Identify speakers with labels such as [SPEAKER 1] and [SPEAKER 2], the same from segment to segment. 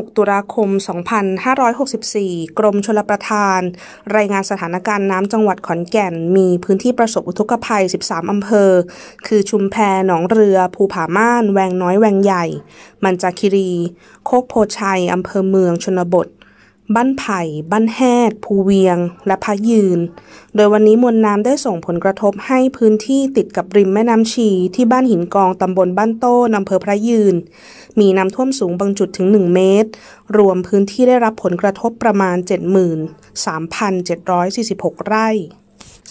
[SPEAKER 1] 6 ตุลาคม 2564 กรมชลประทาน รายงานสถานการณ์น้ำจังหวัดขอนแก่น มีพื้นที่ประสบอุทกภัย 13 อำเภอ คือชุมแพ หนองเรือ ภูผาม่าน แวงน้อยแวงใหญ่ มันจาคิรี โคกโพชัย อำเภอเมือง ชนบทบ้านไผ่ บ้านแฮดภูเวียง และพะยืน โดยวันนี้มวลน้ำได้ส่งผลกระทบให้พื้นที่ติดกับริมแม่น้ำชีที่บ้านหินกองตำบลบ้านโต้อำเภอพระยืน มีน้ำท่วมสูงบางจุดถึง 1 เมตร รวมพื้นที่ได้รับผลกระทบประมาณ 73,746 ไร่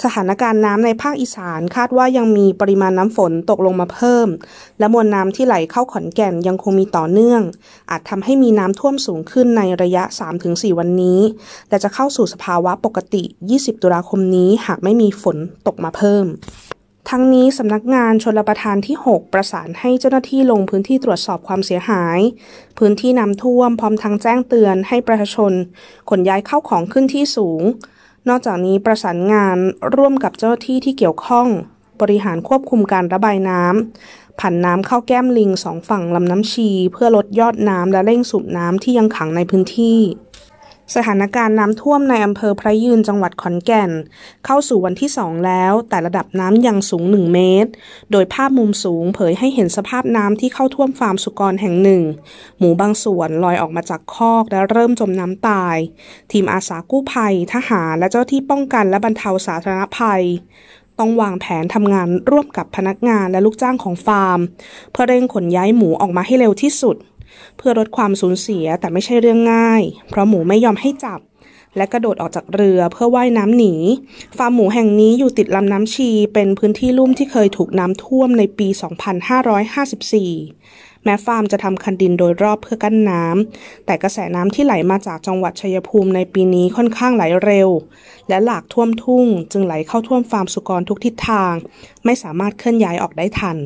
[SPEAKER 1] สถานการณ์น้ำในภาคอีสานคาดว่ายังมีปริมาณน้ำฝนตกลงมาเพิ่ม และมวลน้ำที่ไหลเข้าขอนแก่นยังคงมีต่อเนื่อง อาจทำให้มีน้ำท่วมสูงขึ้นในระยะ 3-4 วันนี้และจะเข้าสู่สภาวะปกติ 20 ตุลาคมนี้หากไม่มีฝนตกมาเพิ่ม ทั้งนี้สำนักงานชนรประทานที่ 6 ประสานให้เจ้าหน้าที่ลงพื้นที่ตรวจสอบความเสียหาย พื้นที่น้ำท่วมพร้อมทั้งแจ้งเตือนให้ประชาชนขนย้ายเข้าของขึ้นที่สูงนอกจากนี้ประสานงานร่วมกับเจ้าที่ที่เกี่ยวข้อง บริหารควบคุมการระบายน้ำผ่านน้ำเข้าแก้มลิงสองฝั่งลำน้ำชี เพื่อลดยอดน้ำและเร่งสูบน้ำที่ยังขังในพื้นที่สถานการณ์น้ำท่วมในอำเภอพระยืนจังหวัดขอนแก่น เข้าสู่วันที่สองแล้ว แต่ระดับน้ำยังสูง 1 เมตร โดยภาพมุมสูง เผยให้เห็นสภาพน้ำที่เข้าท่วมฟาร์มสุกรแห่งหนึ่ง หมูบางส่วนลอยออกมาจากคอกและเริ่มจมน้ำตาย ทีมอาสากู้ภัยทหารและเจ้าที่ป้องกันและบรรเทาสาธารณภัย ต้องวางแผนทำงานร่วมกับพนักงานและลูกจ้างของฟาร์มเพื่อเร่งขนย้ายหมูออกมาให้เร็วที่สุดเพื่อลดความสูญเสียแต่ไม่ใช่เรื่องง่าย เพราะหมูไม่ยอมให้จับ และกระโดดออกจากเรือเพื่อว่ายน้ำหนี ฟาร์มหมูแห่งนี้อยู่ติดลำน้ำชีเป็นพื้นที่ลุ่มที่เคยถูกน้ำท่วมในปี 2554 แม้ฟาร์มจะทำคันดินโดยรอบเพื่อกั้นน้ำแต่กระแสน้ำที่ไหลมาจากจังหวัดชัยภูมิในปีนี้ค่อนข้างไหลเร็ว และหลากท่วมทุ่ง จึงไหลเข้าท่วมฟาร์มสุกรทุกทิศทาง ไม่สามารถเคลื่อนย้ายออกได้ทัน